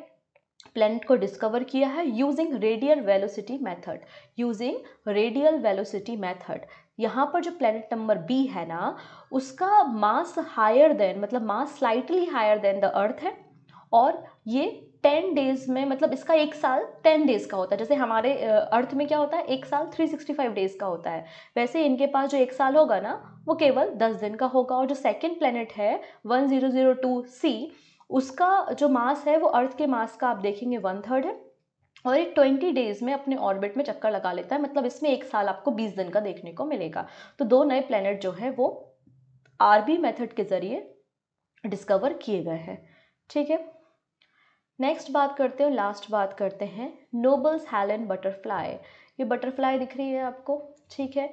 प्लैनेट को डिस्कवर किया है using radial velocity method using radial velocity method यहाँ पर जो प्लैनेट नंबर बी है ना उसका मास हायर देन मतलब mass slightly higher than the Earth है और ये टेन डेज में मतलब इसका एक साल टेन डेज का होता है जैसे हमारे अर्थ में क्या होता है एक साल थ्री सिक्सटी फाइव डेज का होता है वैसे इनके पास जो एक साल होगा ना वो केवल दस दिन का होगा और जो सेकेंड प्लेनेट है one zero zero two C उसका जो मास है वो अर्थ के मास का आप देखेंगे वन थर्ड है और ये ट्वेंटी डेज में अपने ऑर्बिट में चक्कर लगा लेता है मतलब इसमें एक साल आपको बीस दिन का देखने को मिलेगा तो दो नए प्लेनेट जो है वो आरबी मेथड के ज़रिए डिस्कवर किए गए हैं ठीक है नेक्स्ट बात करते हो लास्ट बात करते हैं नोबल्स हेलन बटरफ्लाई ये बटरफ्लाई दिख रही है आपको ठीक है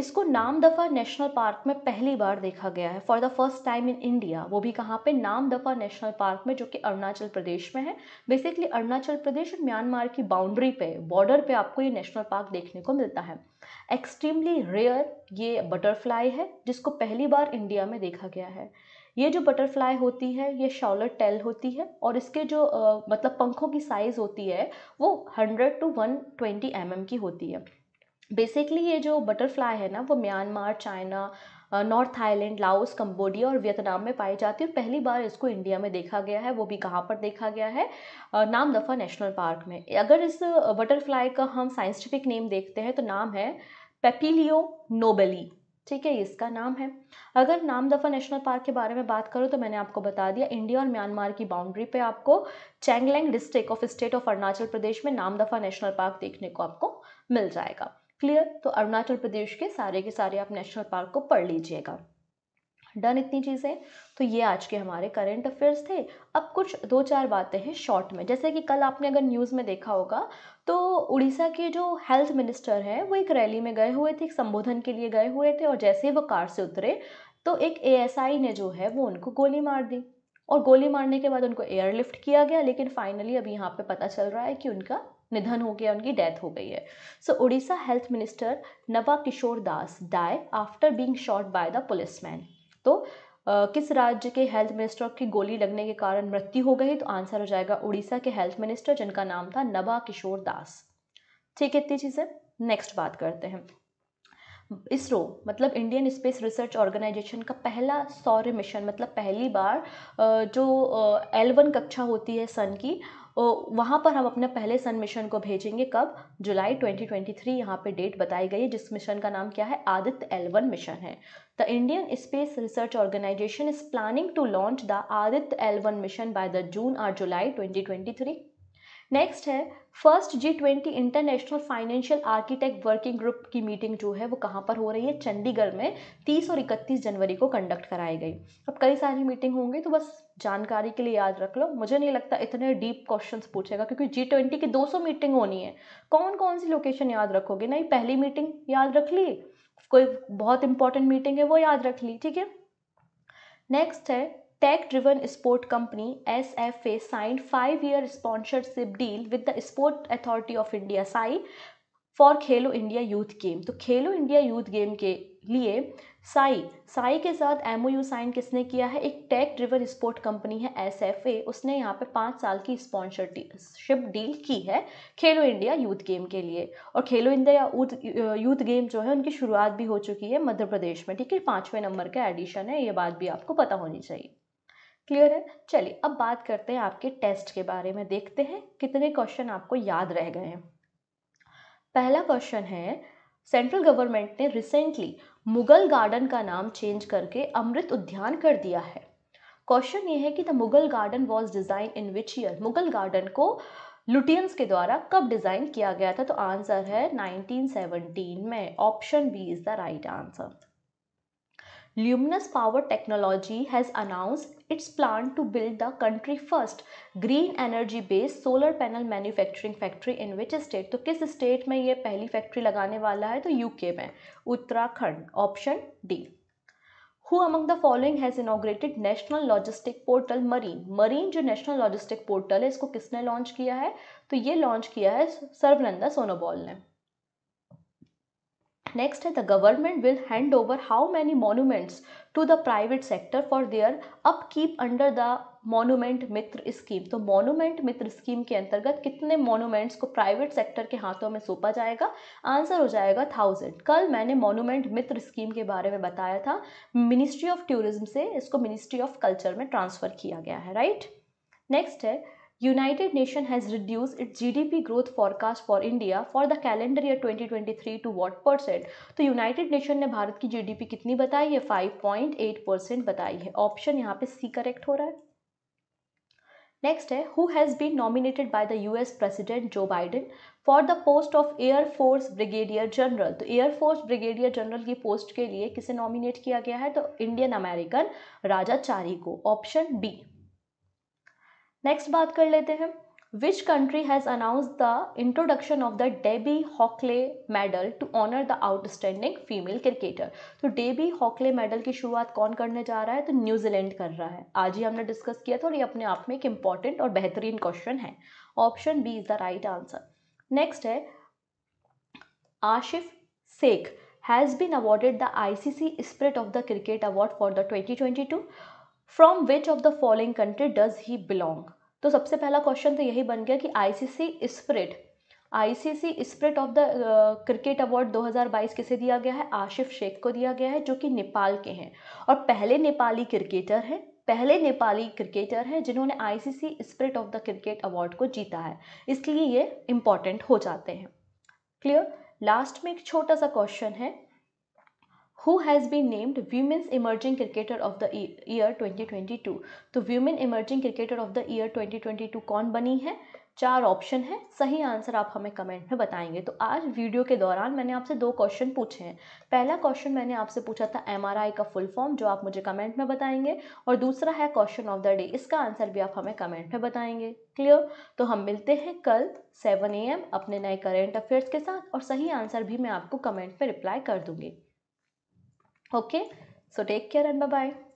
इसको नाम दफ़ा नेशनल पार्क में पहली बार देखा गया है for the first time in India वो भी कहाँ पे नाम दफ़ा नेशनल पार्क में जो कि अरुणाचल प्रदेश में है बेसिकली अरुणाचल प्रदेश और म्यांमार की बाउंड्री पे बॉर्डर पे आपको ये नेशनल पार्क देखने को मिलता है एक्सट्रीमली रेयर ये बटरफ्लाई है जिसको पहली बार इंडिया में देखा गया है ये जो बटरफ्लाई होती है ये शॉलर टेल होती है और इसके जो आ, मतलब पंखों की साइज़ होती है वो hundred to one twenty M M की होती है बेसिकली ये जो बटरफ्लाई है ना वो Myanmar China north Thailand Laos Cambodia और वियतनाम में पाई जाती है पहली बार इसको इंडिया में देखा गया है वो भी कहाँ पर देखा गया है नाम दफ़ा नेशनल पार्क में अगर इस बटरफ्लाई का हम साइंटिफिक नेम देखते हैं तो नाम है पेपिलियो नोबेली ठीक है इसका नाम है अगर नामदफा नेशनल पार्क के बारे में बात करूँ तो मैंने आपको बता दिया इंडिया और म्यांमार की बाउंड्री पे आपको Changlang district of state of Arunachal Pradesh में नामदफा नेशनल पार्क देखने को आपको मिल जाएगा क्लियर तो अरुणाचल प्रदेश के सारे के सारे आप नेशनल पार्क को पढ़ लीजिएगा डन इतनी चीज़ें तो ये आज के हमारे करंट अफेयर्स थे अब कुछ दो चार बातें हैं शॉर्ट में जैसे कि कल आपने अगर न्यूज़ में देखा होगा तो उड़ीसा के जो हेल्थ मिनिस्टर हैं वो एक रैली में गए हुए थे एक संबोधन के लिए गए हुए थे और जैसे ही वो कार से उतरे तो एक ए ने जो है वो उनको गोली मार दी और गोली मारने के बाद उनको एयरलिफ्ट किया गया लेकिन फाइनली अभी यहाँ पे पता चल रहा है कि उनका निधन हो गया उनकी डेथ हो गई है सो Orissa health minister Naba Kishore Das die after being shot by the policeman तो किस राज्य के हेल्थ मिनिस्टर की गोली लगने के कारण मृत्यु हो गई तो आंसर हो जाएगा उड़ीसा के हेल्थ मिनिस्टर जिनका नाम था नबा किशोर दास ठीक है इतनी चीज़ें नेक्स्ट बात करते हैं इसरो मतलब इंडियन स्पेस रिसर्च ऑर्गेनाइजेशन का पहला सौर्य मिशन मतलब पहली बार जो एल वन कक्षा होती है सन की तो वहाँ पर हम अपने पहले सन मिशन को भेजेंगे कब जुलाई 2023 यहाँ पर डेट बताई गई है जिस मिशन का नाम क्या है आदित्य एलवन मिशन है the Indian space research organisation is planning to launch the Aditya L one mission by the June और जुलाई 2023 नेक्स्ट है first G twenty international financial architect working group की मीटिंग जो है वो कहाँ पर हो रही है चंडीगढ़ में 30 और 31 जनवरी को कंडक्ट कराई गई अब कई सारी मीटिंग होंगी तो बस जानकारी के लिए याद रख लो मुझे नहीं लगता इतने डीप क्वेश्चंस पूछेगा क्योंकि जी ट्वेंटी की 200 मीटिंग होनी है कौन कौन सी लोकेशन याद रखोगे नहीं पहली मीटिंग याद रख ली कोई बहुत इंपॉर्टेंट मीटिंग है वो याद रख ली ठीक है नेक्स्ट है driven sport company S F A signed five year sponsorship deal with the sport authority of India SAI for Khelo India youth game तो खेलो इंडिया यूथ गेम के लिए साई साई के साथ एम ओ यू साइन किसने किया है एक टेक ड्रिवन स्पोर्ट कंपनी है एस एफ ए उसने यहाँ पे पाँच साल की स्पॉन्सरशिप डील की है खेलो इंडिया यूथ गेम के लिए और खेलो इंडिया यूथ गेम जो है उनकी शुरुआत भी हो चुकी है मध्य प्रदेश में ठीक है पाँचवें नंबर का एडिशन है ये बात भी आपको पता होनी चाहिए क्लियर है चलिए अब बात करते हैं आपके टेस्ट के बारे में देखते हैं कितने क्वेश्चन आपको याद रह गए हैं पहला क्वेश्चन है सेंट्रल गवर्नमेंट ने रिसेंटली मुगल गार्डन का नाम चेंज करके अमृत उद्यान कर दिया है क्वेश्चन ये है कि the Mughal garden was design in which year Mughal garden को लुटियंस के द्वारा कब डिज़ाइन किया गया था तो आंसर है 1917 में option B is the right answer Luminous Power Technology has announced its plan to build the country first green energy based solar panel manufacturing factory in which state तो किस state में ये पहली factory लगाने वाला है तो UK में Uttarakhand option D who among the following has inaugurated national logistic portal marine marine जो national logistic portal है इसको किसने launch किया है तो ये launch किया है सर्वनंदा सोनोबॉल ने next the government will hand over how many monuments to the private sector for their upkeep under the monument Mitra scheme तो मोनूमेंट मित्र स्कीम के अंतर्गत कितने मोनूमेंट्स को प्राइवेट सेक्टर के हाथों में सौंपा जाएगा आंसर हो जाएगा थाउजेंड कल मैंने मोनूमेंट मित्र स्कीम के बारे में बताया था मिनिस्ट्री ऑफ टूरिज्म से इसको मिनिस्ट्री ऑफ कल्चर में ट्रांसफ़र किया गया है राइट नेक्स्ट है United Nations has reduced its GDP growth forecast for India for the calendar year 2023 to what percent? तो यूनाइटेड नेशन ने भारत की जीडीपी कितनी बताई है 5.8 परसेंट बताई है ऑप्शन यहाँ पे सी करेक्ट हो रहा है नेक्स्ट है who has been nominated by the S president Joe Biden for the post of air force brigadier general तो एयर फोर्स ब्रिगेडियर जनरल की पोस्ट के लिए किसे नॉमिनेट किया गया है तो इंडियन अमेरिकन राजाचारी को ऑप्शन बी नेक्स्ट बात कर लेते हैं which country has announce the introduction of the Debbie Hockley medal to honour the outstanding female cricketer तो डेबी हॉकले मेडल की शुरुआत कौन करने जा रहा है तो न्यूजीलैंड कर रहा है आज ही हमने डिस्कस किया था और ये अपने आप में एक इंपॉर्टेंट और बेहतरीन क्वेश्चन है option B is the right answer next है Asif Sheikh has been awarded the ICC spirit of the cricket award for the twenty twenty two from which of the following country does he belong तो सबसे पहला question तो यही बन गया कि ICC spirit ICC spirit of the cricket award 2022 किसे दिया गया है आशिफ शेख को दिया गया है जो कि नेपाल के हैं और पहले नेपाली क्रिकेटर हैं पहले नेपाली क्रिकेटर हैं जिन्होंने ICC spirit of the cricket award को जीता है इसलिए ये इम्पॉर्टेंट हो जाते हैं क्लियर लास्ट में एक छोटा सा क्वेश्चन है who has been named women's emerging cricketer of the year 2022 तो women emerging cricketer of the year 2022 कौन बनी है चार ऑप्शन है सही आंसर आप हमें कमेंट में बताएंगे तो आज वीडियो के दौरान मैंने आपसे दो क्वेश्चन पूछे हैं पहला क्वेश्चन मैंने आपसे पूछा था एम का फुल फॉर्म जो आप मुझे कमेंट में बताएंगे और दूसरा है क्वेश्चन ऑफ द डे इसका आंसर भी आप हमें कमेंट में बताएंगे क्लियर तो हम मिलते हैं कल सेवन ए अपने नए करेंट अफेयर्स के साथ और सही आंसर भी मैं आपको कमेंट में रिप्लाई कर दूंगी Okay, so take care and bye bye.